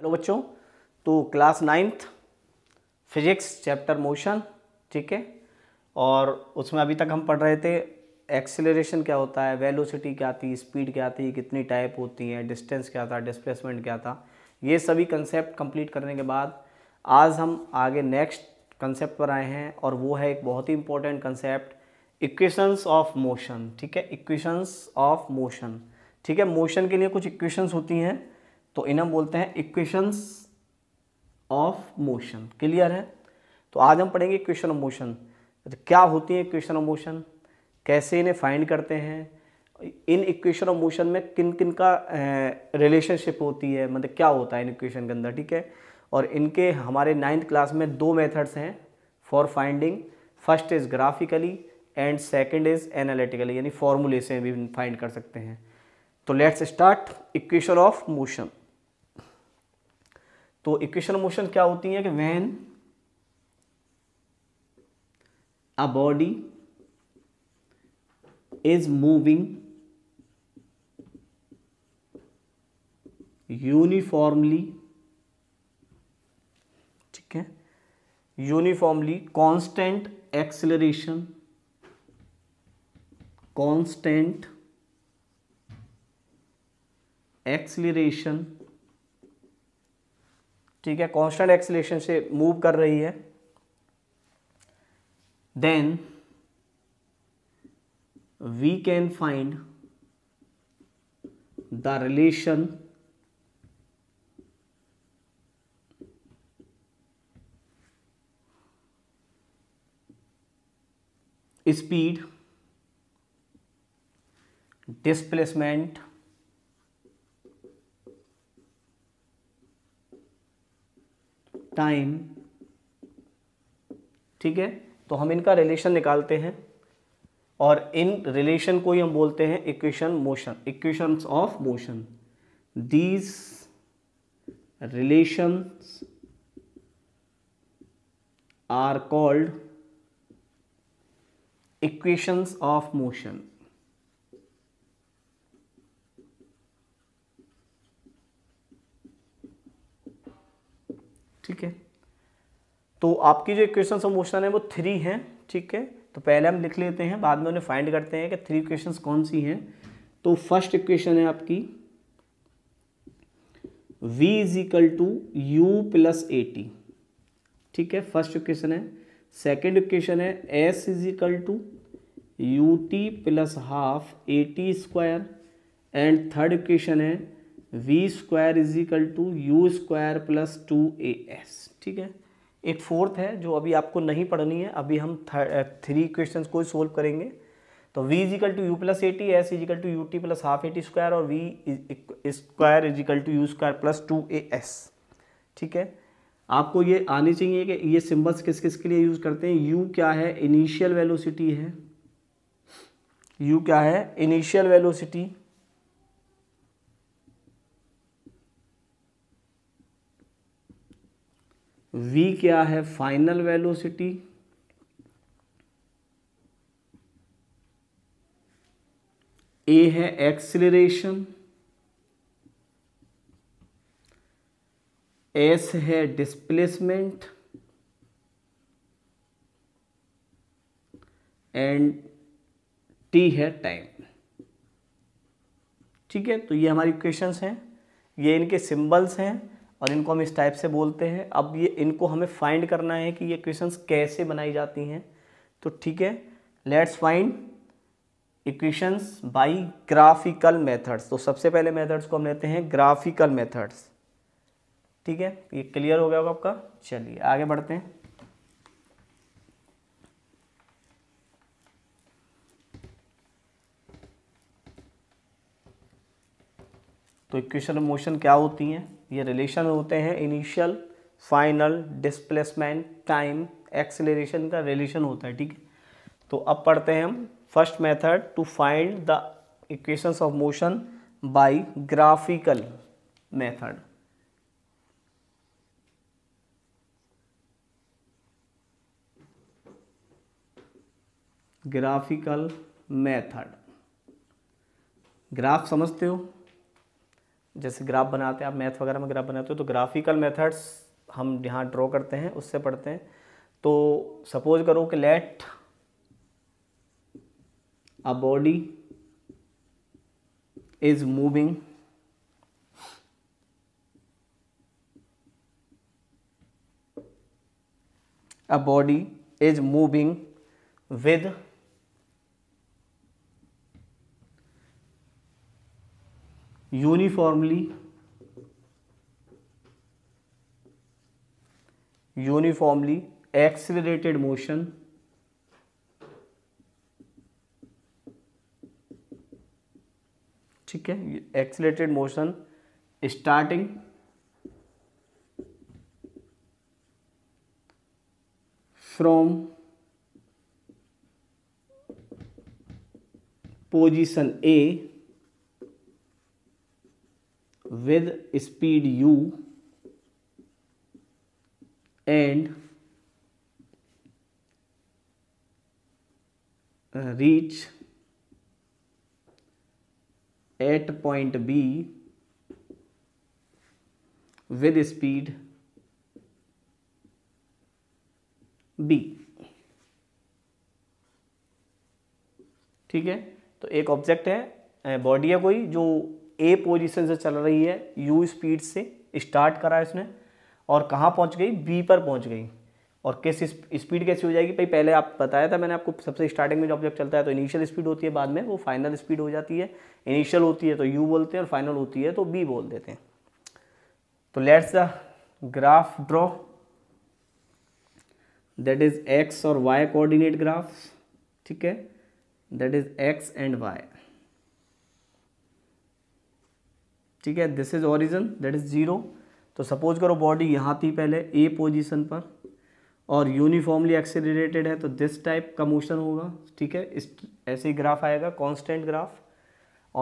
hello बच्चों तो class ninth physics chapter motion ठीक है और उसमें अभी तक हम पढ़ रहे थे एक्सेलरेशन क्या होता है वेलोसिटी क्या थी स्पीड क्या थी कितनी टाइप होती है डिस्टेंस क्या था डिस्प्लेसमेंट क्या था ये सभी कंसेप्ट कंप्लीट करने के बाद आज हम आगे नेक्स्ट कंसेप्ट पर आए हैं और वो है एक बहुत ही important concept equations of motion ठीक है इक्वेशंस ऑफ मोशन ठीक है मोशन के लिए कुछ इक्वेशंस होती हैं तो इन्हें बोलते हैं इक्वेशंस ऑफ मोशन क्लियर है तो आज हम पढ़ेंगे इक्वेशन ऑफ मोशन तो क्या होती है इक्वेशन ऑफ मोशन कैसे इन्हें फाइंड करते हैं इन इक्वेशन ऑफ मोशन में किन किन का रिलेशनशिप होती है मतलब क्या होता है इन इक्वेशन के अंदर ठीक है और इनके हमारे नाइन्थ क्लास में दो मेथड्स हैं for finding first is graphically and second is analytically यानी फॉर्मूले से भी फाइंड कर सकते हैं तो let's start equation of motion तो इक्वेशन मोशन क्या होती है कि when a body is moving uniformly ठीक है uniformly constant acceleration constant acceleration ठीक है कांस्टेंट एक्सलेशन से मूव कर रही है then we can find the relation speed displacement time ठीक है तो हम इनका रिलेशन निकालते हैं और इन रिलेशन को ही हम बोलते हैं equation motion equations of motion these relations are called equations of motion ठीक है तो आपकी जो इक्वेशन ऑफ मोशन है वो थ्री हैं ठीक है तो पहले हम लिख लेते हैं बाद में उन्हें फाइंड करते हैं कि थ्री इक्वेशन कौन सी हैं तो फर्स्ट इक्वेशन है आपकी v is equal to u plus a t ठीक है फर्स्ट इक्वेशन है सेकेंड इक्वेशन है s is equal to u t plus half a t square and third equation है v square is equal to u square plus two a s ठीक है एक fourth है जो अभी आपको नहीं पढ़नी है अभी हम थ्री क्वेश्चन को सोल्व करेंगे तो v is equal to u plus a t s is equal to u t plus half a t square और v square is equal to u square plus two a s ठीक है आपको ये आनी चाहिए कि ये सिंबल्स किस किस के लिए यूज़ करते हैं u क्या है इनिशियल वेलोसिटी है u क्या है इनिशियल वेलोसिटी v क्या है फाइनल वेलोसिटी ए है एक्सिलेशन एस है डिस्प्लेसमेंट एंड टी है टाइम ठीक है तो ये हमारी क्वेश्चंस हैं ये इनके सिंबल्स हैं और इनको हम इस टाइप से बोलते हैं अब ये इनको हमें फाइंड करना है कि ये इक्वेशंस कैसे बनाई जाती हैं तो ठीक है let's find equations by graphical methods तो सबसे पहले मेथड्स को हम लेते हैं ग्राफिकल मेथड्स ठीक है ये क्लियर हो गया होगा आपका चलिए आगे बढ़ते हैं तो इक्वेशन ऑफ मोशन क्या होती हैं ये रिलेशन होते हैं initial final displacement time acceleration का रिलेशन होता है ठीक है तो अब पढ़ते हैं हम first method to find the equations of motion by graphical method graphical method graph समझते हो जैसे ग्राफ बनाते हैं आप मैथ वगैरह में ग्राफ बनाते हो तो ग्राफिकल मेथड्स हम यहाँ ड्रॉ करते हैं उससे पढ़ते हैं तो सपोज करो कि let a body is moving a body is moving with uniformly uniformly accelerated motion ठीक है accelerated motion starting from position A with speed u and reach at point b with speed b ठीक है तो एक object है body है कोई जो ए पोजीशन से चल रही है यू स्पीड से स्टार्ट करा इसने और कहाँ पहुँच गई बी पर पहुँच गई और किस स्पीड कैसी हो जाएगी भाई पहले आप बताया था मैंने आपको सबसे स्टार्टिंग में जो ऑब्जेक्ट चलता है तो इनिशियल स्पीड होती है बाद में वो फाइनल स्पीड हो जाती है इनिशियल होती है तो यू बोलते हैं और फाइनल होती है तो बी बोल देते हैं तो let's the graph draw that is X और वाई कोऑर्डिनेट ग्राफ ठीक है that is X and Y ठीक है this is origin that is zero तो सपोज करो बॉडी यहाँ थी पहले ए पोजीशन पर और यूनिफॉर्मली एक्सेलरेटेड है तो दिस टाइप का मोशन होगा ठीक है इस ऐसे ही ग्राफ आएगा कांस्टेंट ग्राफ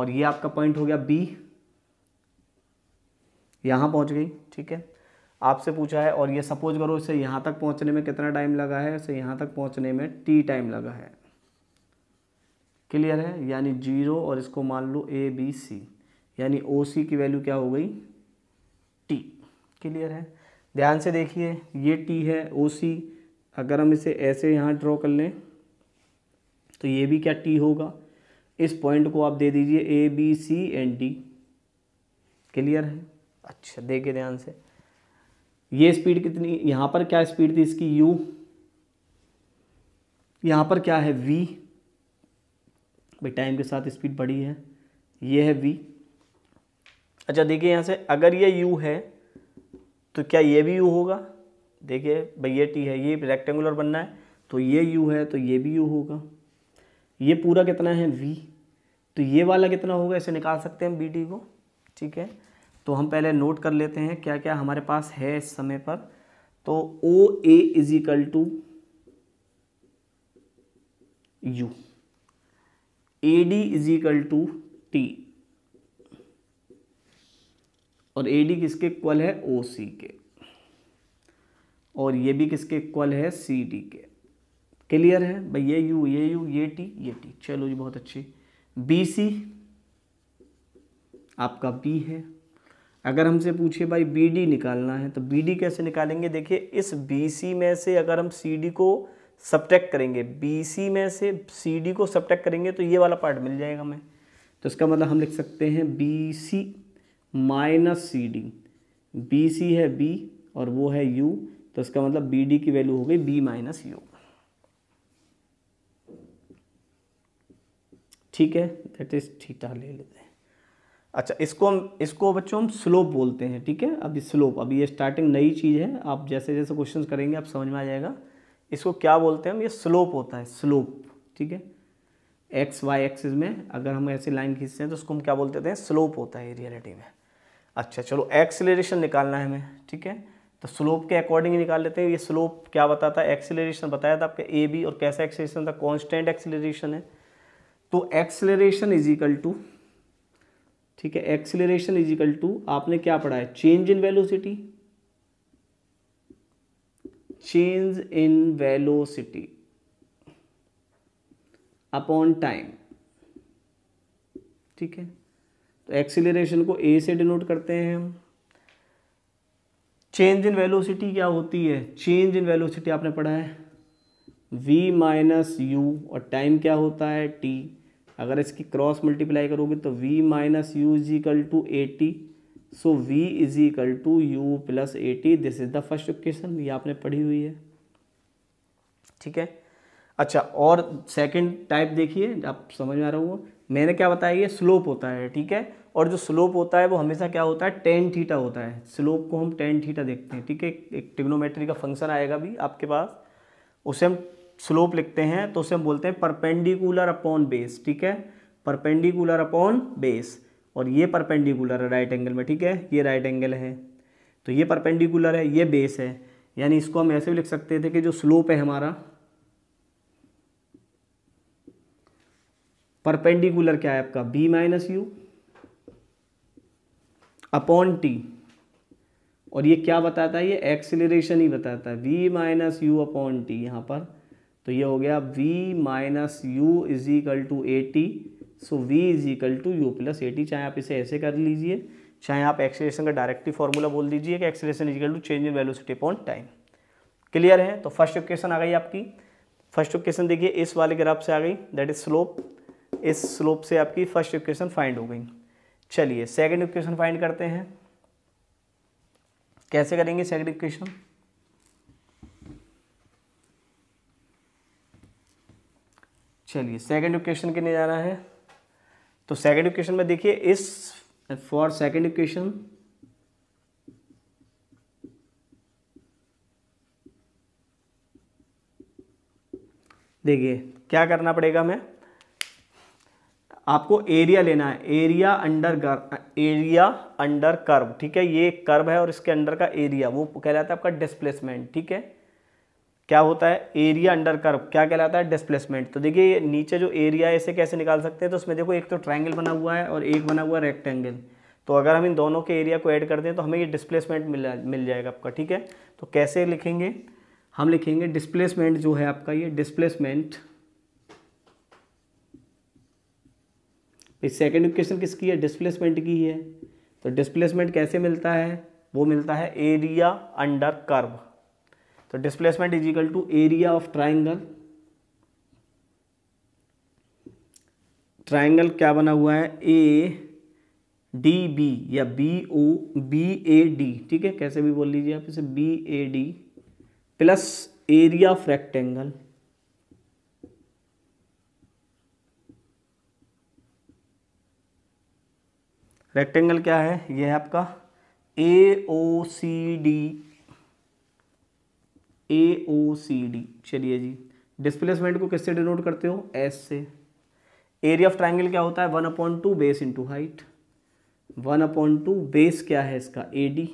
और ये आपका पॉइंट हो गया बी यहाँ पहुँच गई ठीक है आपसे पूछा है और ये सपोज करो इसे यहाँ तक पहुँचने में कितना टाइम लगा है इसे यहाँ तक पहुँचने में टी टाइम लगा है क्लियर है यानी जीरो और इसको मान लो ए बी सी यानी ओ सी की वैल्यू क्या हो गई टी क्लियर है ध्यान से देखिए ये टी है ओ सी अगर हम इसे ऐसे यहाँ ड्रॉ कर लें तो ये भी क्या टी होगा इस पॉइंट को आप दे दीजिए A B C and D clear है अच्छा देखिए ध्यान से ये स्पीड कितनी यहाँ पर क्या स्पीड थी इसकी यू यहाँ पर क्या है वी भाई टाइम के साथ स्पीड बढ़ी है ये है वी अच्छा देखिए यहाँ से अगर ये यू है तो क्या ये भी यू होगा देखिए भाई ये टी है ये रेक्टेंगुलर बनना है तो ये यू है तो ये भी यू होगा ये पूरा कितना है वी तो ये वाला कितना होगा इसे निकाल सकते हैं बी टी को ठीक है तो हम पहले नोट कर लेते हैं क्या क्या हमारे पास है इस समय पर तो O A is equal to u A D is equal to t और ए डी किसके इक्वल है ओ सी के और ये भी किसके इक्वल है सी डी के क्लियर है भाई ये यू ये यू ये टी ये टी चलो जी बहुत अच्छी बी सी आपका बी है अगर हमसे पूछे भाई बी डी निकालना है तो बी डी कैसे निकालेंगे देखिए इस बी सी में से अगर हम सी डी को सब्ट्रैक्ट करेंगे बी सी में से सी डी को सब्ट्रैक्ट करेंगे तो ये वाला पार्ट मिल जाएगा हमें तो इसका मतलब हम लिख सकते हैं B C minus C D B C है बी और वो है यू तो इसका मतलब बी डी की वैल्यू हो गई बी माइनस यू ठीक है दैट इज थीटा ले लेते हैं अच्छा इसको हम इसको बच्चों हम स्लोप बोलते हैं ठीक है अभी स्लोप अभी ये स्टार्टिंग नई चीज़ है आप जैसे जैसे क्वेश्चन करेंगे आप समझ में आ जाएगा इसको क्या बोलते हैं हम ये स्लोप होता है स्लोप ठीक है एक्स वाई एक्सिस में अगर हम ऐसी लाइन खींचते हैं तो उसको हम क्या बोलते हैं स्लोप होता है रियलिटी में अच्छा चलो एक्सीलरेशन निकालना है हमें ठीक है तो स्लोप के अकॉर्डिंग निकाल लेते हैं ये स्लोप क्या बताता है एक्सीलरेशन बताया था आपके ए बी और कैसा एक्सीलरेशन था कॉन्स्टेंट एक्सीलरेशन है तो एक्सीलरेशन इज इक्वल टू ठीक है एक्सीलरेशन इज इक्वल टू आपने क्या पढ़ा है change in velocity change in velocity upon time ठीक है तो एक्सीलरेशन को ए से डिनोट करते हैं हम चेंज इन वेलोसिटी क्या होती है चेंज इन वेलोसिटी आपने पढ़ा है v माइनस यू और टाइम क्या होता है t अगर इसकी क्रॉस मल्टीप्लाई करोगे तो v minus u is equal to a t so v is equal to u plus a t this is the first equation ये आपने पढ़ी हुई है ठीक है अच्छा और सेकंड टाइप देखिए आप समझ में आ रहा हूँ मैंने क्या बताया ये स्लोप होता है ठीक है और जो स्लोप होता है वो हमेशा क्या होता है टेन थीटा होता है स्लोप को हम टेन थीटा देखते हैं ठीक है एक टिग्नोमेट्री का फंक्शन आएगा भी आपके पास उसे हम स्लोप लिखते हैं तो उसे हम बोलते हैं परपेंडिकुलर अपॉन बेस ठीक है परपेंडिकुलर अपॉन बेस और ये परपेंडिकुलर है राइट एंगल में ठीक है ये राइट एंगल है तो ये परपेंडिकुलर है ये बेस है यानी इसको हम ऐसे भी लिख सकते थे कि जो स्लोप है हमारा परपेंडिकुलर क्या है आपका B minus u upon t और ये क्या बताता है ये एक्सिलेशन ही बताता है v minus u upon t यहां पर तो ये हो गया v minus u is equal to a t so v is equal to u plus a t चाहे आप इसे ऐसे कर लीजिए चाहे आप एक्सिलेशन का डायरेक्टिव फॉर्मूला बोल दीजिए कि acceleration is equal to change in velocity upon time clear है तो फर्स्ट क्वेश्चन आ गई आपकी फर्स्ट क्वेश्चन देखिए इस वाले ग्राफ से आ गई दैट इज स्लोप इस स्लोप से आपकी फर्स्ट इक्वेशन फाइंड हो गई चलिए सेकंड इक्वेशन फाइंड करते हैं कैसे करेंगे सेकंड इक्वेशन चलिए सेकंड इक्वेशन के लिए जाना है तो सेकंड इक्वेशन में देखिए इस फॉर सेकंड इक्वेशन देखिए क्या करना पड़ेगा हमें आपको एरिया लेना है area under curve area under curve ठीक है ये एक कर्व है और इसके अंडर का एरिया वो कहलाता है आपका डिस्प्लेसमेंट ठीक है क्या होता है एरिया अंडर कर्व क्या कहलाता है डिस्प्लेसमेंट तो देखिए नीचे जो एरिया है इसे कैसे निकाल सकते हैं तो उसमें देखो एक तो ट्राइंगल बना हुआ है और एक बना हुआ है रेक्टेंगल तो अगर हम इन दोनों के एरिया को ऐड कर दें तो हमें ये डिस्प्लेसमेंट मिल मिल जाएगा आपका ठीक है तो कैसे लिखेंगे हम लिखेंगे डिस्प्लेसमेंट जो है आपका ये डिस्प्लेसमेंट सेकेंड इक्वेशन किसकी है डिस्प्लेसमेंट की है तो डिस्प्लेसमेंट कैसे मिलता है वो मिलता है एरिया अंडर कर्व तो displacement is equal to area of triangle triangle क्या बना हुआ है ए डी बी या B O B A D ठीक है कैसे भी बोल लीजिए आप इसे B A D plus area of rectangle rectangle क्या है ये है आपका ए O C D A O C D चलिए जी डिस्प्लेसमेंट को किससे डिनोट करते हो एस से एरिया ऑफ ट्राइंगल क्या होता है one upon two base into height one upon two base क्या है इसका ए डी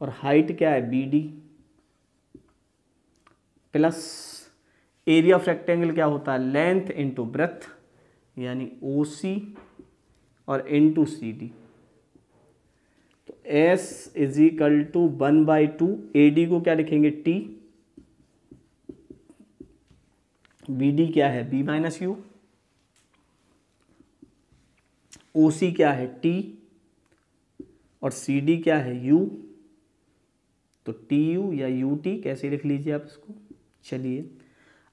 और हाइट क्या है B D plus area of rectangle क्या होता है लेंथ इंटू ब्रेथ यानी ओ सी और इन टू सी डी तो s is equal to one by two A D को क्या लिखेंगे टी बी डी क्या है B minus u O C क्या है टी और सी डी क्या है यू तो टी यू या यू टी कैसे लिख लीजिए आप इसको चलिए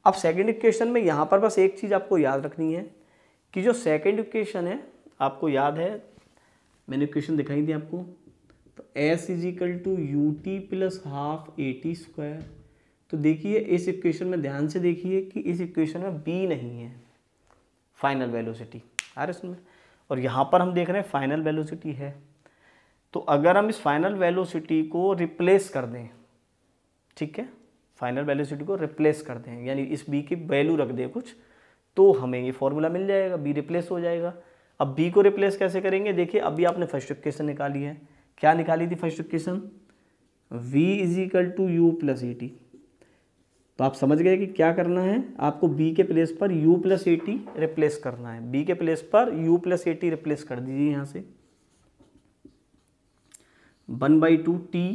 अब सेकेंड इक्वेशन में यहाँ पर बस एक चीज़ आपको याद रखनी है कि जो सेकेंड इक्वेशन है आपको याद है मैंने क्वेश्चन दिखाई दिया आपको तो s is equal to u t plus half a t square तो देखिए इस इक्वेशन में ध्यान से देखिए कि इस इक्वेशन में बी नहीं है फाइनल वेलोसिटी आ रहा इसमें और यहाँ पर हम देख रहे हैं फाइनल वेलोसिटी है तो अगर हम इस फाइनल वेलोसिटी को रिप्लेस कर दें ठीक है फाइनल वेलोसिटी को रिप्लेस कर दें यानी इस बी की वैल्यू रख दें कुछ तो हमें ये फॉर्मूला मिल जाएगा बी रिप्लेस हो जाएगा अब बी को रिप्लेस कैसे करेंगे देखिए अभी आपने फर्स्ट इक्वेशन निकाली है क्या निकाली थी first equation v is equal to u plus a t तो आप समझ गए कि क्या करना है आपको b के प्लेस पर u plus a t replace करना है b के प्लेस पर u plus a t replace कर दीजिए यहाँ से one by two t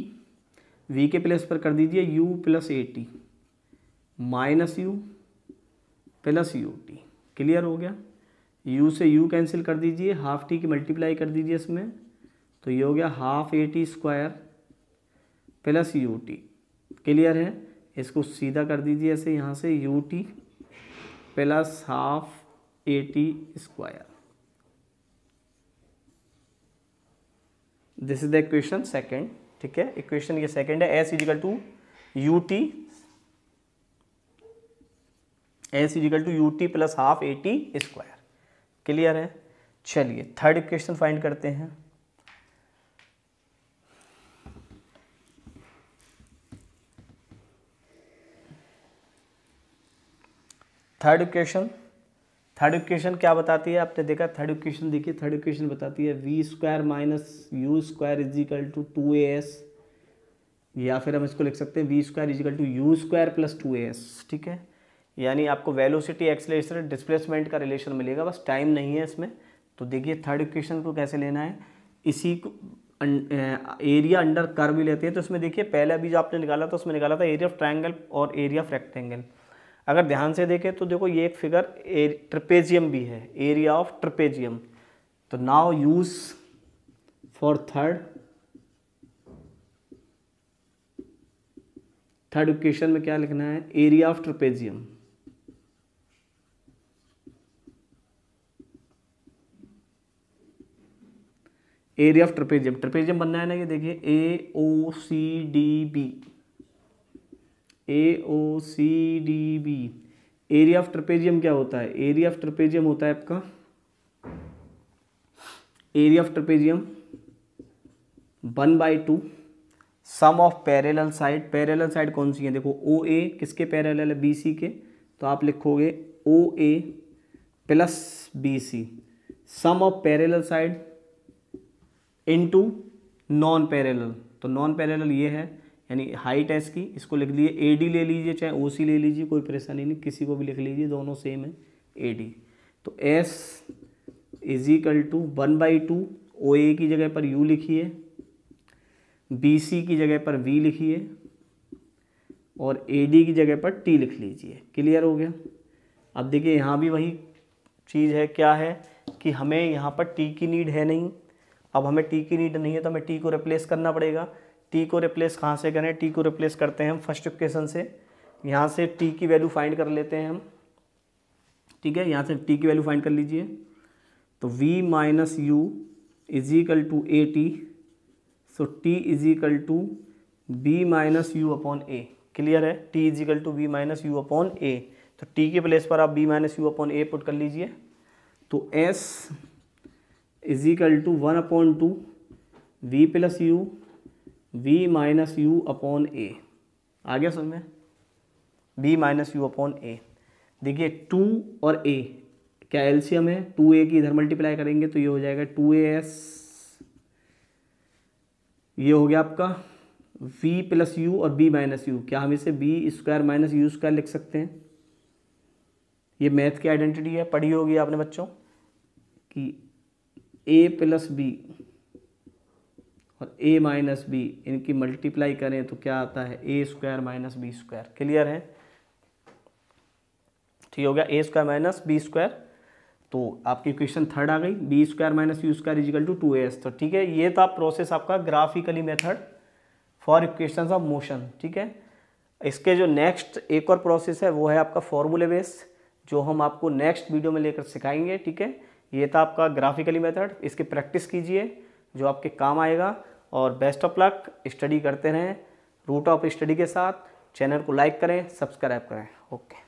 v के प्लेस पर कर दीजिए u plus a t minus u plus u t clear हो गया यू से यू कैंसिल कर दीजिए हाफ टी की मल्टीप्लाई कर दीजिए इसमें तो ये हो गया half a t square plus u t clear है इसको सीधा कर दीजिए ऐसे यहाँ से u t plus half a t square this is the equation second ठीक है इक्वेशन ये सेकेंड है s is equal to u t s is equal to u t plus half a t square clear है चलिए थर्ड क्वेश्चन फाइंड करते हैं third equation third equation क्या बताती है आपने देखा थर्ड इक्वेशन देखिए थर्ड इक्वेशन बताती है v square minus u square is equal to two a s या फिर हम इसको लिख सकते हैं v square is equal to u square plus two a s ठीक है यानी आपको वेलोसिटी एक्सलेशन डिस्प्लेसमेंट का रिलेशन मिलेगा बस टाइम नहीं है इसमें तो देखिए थर्ड इक्वेशन को कैसे लेना है इसी को एरिया अंडर कर भी लेते हैं तो इसमें देखिए पहले अभी जो आपने निकाला था उसमें निकाला था एरिया ऑफ ट्राइंगल और एरिया ऑफ रेक्टेंगल अगर ध्यान से देखें तो देखो ये एक फिगर ट्रिपेजियम भी है एरिया ऑफ ट्रिपेजियम तो now use for third third equation में क्या लिखना है area of trapezium area of trapezium trapezium बनना है ना ये देखिए A O C D B A O C D B area of trapezium क्या होता है एरिया ऑफ ट्रपेजियम होता है आपका area of trapezium one by two sum of parallel side parallel side कौन सी है देखो ओ ए किसके पैरेलल है बी सी के तो आप लिखोगे O A plus B C sum of parallel side into non parallel तो नॉन पैरेलल ये है यानी हाइट है इसकी इसको लिख लीजिए ए डी ले लीजिए चाहे ओ सी ले लीजिए कोई परेशानी नहीं किसी को भी लिख लीजिए दोनों सेम है ए डी तो s is equal to one by two O A की जगह पर यू लिखिए बी सी की जगह पर वी लिखिए और ए डी की जगह पर टी लिख लीजिए क्लियर हो गया अब देखिए यहाँ भी वही चीज़ है क्या है कि हमें यहाँ पर टी की नीड है नहीं अब हमें टी की नीड नहीं है तो हमें टी को रिप्लेस करना पड़ेगा टी को रिप्लेस कहाँ से करें टी को रिप्लेस करते हैं हम फर्स्ट इक्वेशन से यहाँ से टी की वैल्यू फाइंड कर लेते हैं हम ठीक है यहाँ से टी की वैल्यू फाइंड कर लीजिए तो v minus u is equal to a t so t is equal to b minus u upon a clear है t is equal to b minus u upon a तो टी के प्लेस पर आप b minus u upon a put कर लीजिए तो s is equal to one upon two v plus u v minus u upon a आ गया समझ में v minus u upon a देखिए टू और ए क्या एल्शियम है टू ए की इधर मल्टीप्लाई करेंगे तो ये हो जाएगा टू ए एस ये हो गया आपका v प्लस यू और b माइनस यू क्या हम इसे b square minus u square लिख सकते हैं ये मैथ की आइडेंटिटी है पढ़ी होगी आपने बच्चों कि ए प्लस बी और ए माइनस बी इनकी मल्टीप्लाई करें तो क्या आता है a square minus b square clear है ठीक हो गया a square minus b square तो आपकी क्वेश्चन थर्ड आ गई b square minus u square is equal to two s तो ठीक है ये था तो प्रोसेस आपका graphically method for equation of motion ठीक है इसके जो नेक्स्ट एक और प्रोसेस है वो है आपका फॉर्मूले बेस जो हम आपको नेक्स्ट वीडियो में लेकर सिखाएंगे ठीक है ये था आपका ग्राफिकली मेथड इसकी प्रैक्टिस कीजिए जो आपके काम आएगा और बेस्ट ऑफ लक स्टडी करते रहें रूट ऑफ स्टडी के साथ चैनल को लाइक करें सब्सक्राइब करें ओके